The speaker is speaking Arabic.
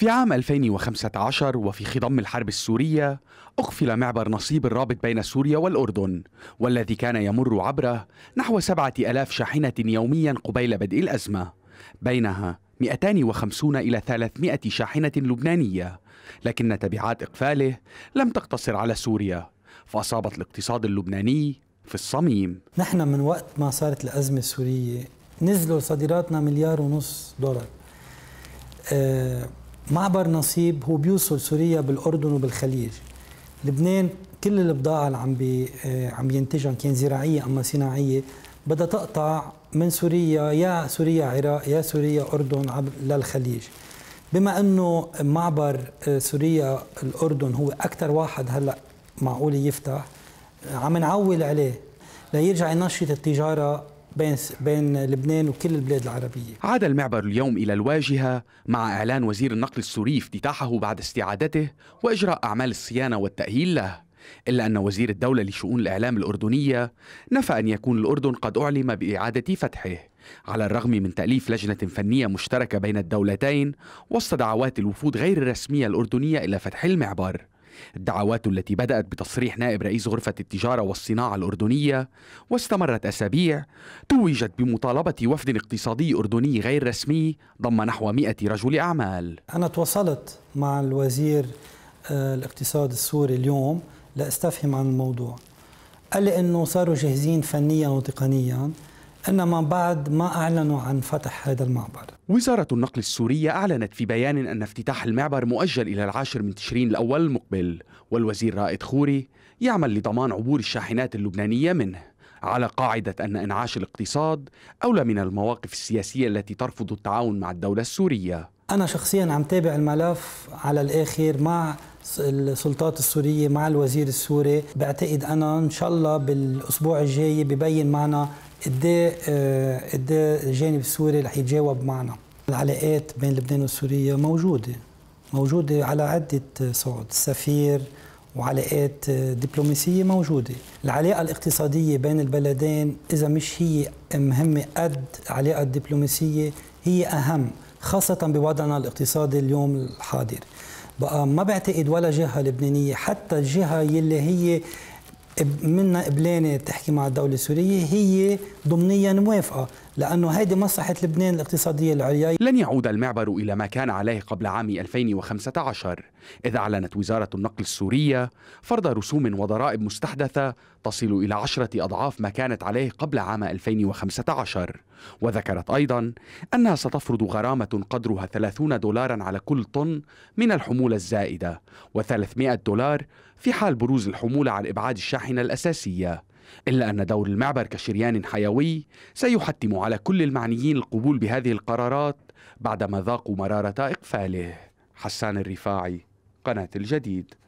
في عام 2015 وفي خضم الحرب السورية أقفل معبر نصيب الرابط بين سوريا والأردن والذي كان يمر عبره نحو سبعة ألاف شاحنة يوميا قبيل بدء الأزمة بينها 250 إلى 300 شاحنة لبنانية لكن تبعات إقفاله لم تقتصر على سوريا فأصابت الاقتصاد اللبناني في الصميم نحن من وقت ما صارت الأزمة السورية نزلوا صادراتنا مليار ونص دولار أه معبر نصيب هو بيوصل سوريا بالاردن وبالخليج لبنان كل البضاعه اللي عم بي آه، عم ينتجها كان زراعيه اما صناعيه بدها تقطع من سوريا يا سوريا عراق يا سوريا اردن للخليج بما انه معبر آه، سوريا الاردن هو اكثر واحد هلا معقول يفتح عم نعول عليه ليرجع ينشط التجاره بين بين لبنان وكل البلاد العربيه. عاد المعبر اليوم الى الواجهه مع اعلان وزير النقل السوري افتتاحه بعد استعادته واجراء اعمال الصيانه والتاهيل له. إلا أن وزير الدولة لشؤون الإعلام الأردنية نفى أن يكون الأردن قد أعلم بإعادة فتحه على الرغم من تأليف لجنة فنية مشتركة بين الدولتين وسط دعوات الوفود غير الرسمية الأردنية إلى فتح المعبر الدعوات التي بدأت بتصريح نائب رئيس غرفة التجارة والصناعة الأردنية واستمرت أسابيع توجت بمطالبة وفد اقتصادي أردني غير رسمي ضم نحو 100 رجل أعمال أنا تواصلت مع الوزير آه، الاقتصاد السوري اليوم لاستفهم عن الموضوع قال لي أنه صاروا جاهزين فنيا وتقنيا انما بعد ما اعلنوا عن فتح هذا المعبر. وزاره النقل السوريه اعلنت في بيان ان افتتاح المعبر مؤجل الى العاشر من تشرين الاول المقبل، والوزير رائد خوري يعمل لضمان عبور الشاحنات اللبنانيه منه. على قاعدة أن إنعاش الاقتصاد أولى من المواقف السياسية التي ترفض التعاون مع الدولة السورية أنا شخصيا عم تابع الملف على الآخر مع السلطات السورية مع الوزير السوري بعتقد أنا إن شاء الله بالأسبوع الجاي ببين معنا قد ايه، آه، قد ايه الجانب السوري رح يتجاوب معنا العلاقات بين لبنان وسوريا موجوده موجوده على عده صعود السفير وعلاقات آه، دبلوماسية موجودة العلاقة الاقتصادية بين البلدين إذا مش هي مهمة قد العلاقة الدبلوماسية هي أهم خاصة بوضعنا الاقتصادي اليوم الحاضر بقى ما بعتقد ولا جهة لبنانية حتى الجهة يلي هي منا قبلانه تحكي مع الدوله السوريه هي ضمنيا موافقه لأنه هيدي مصلحة لبنان الاقتصادية العليا لن يعود المعبر إلى ما كان عليه قبل عام 2015 إذ أعلنت وزارة النقل السورية فرض رسوم وضرائب مستحدثة تصل إلى عشرة أضعاف ما كانت عليه قبل عام 2015 وذكرت أيضا أنها ستفرض غرامة قدرها 30 دولارا على كل طن من الحمولة الزائدة و300 دولار في حال بروز الحمولة على إبعاد الشاحنة الأساسية إلا أن دور المعبر كشريان حيوي سيحتم على كل المعنيين القبول بهذه القرارات بعدما ذاقوا مرارة إقفاله حسان الرفاعي قناة الجديد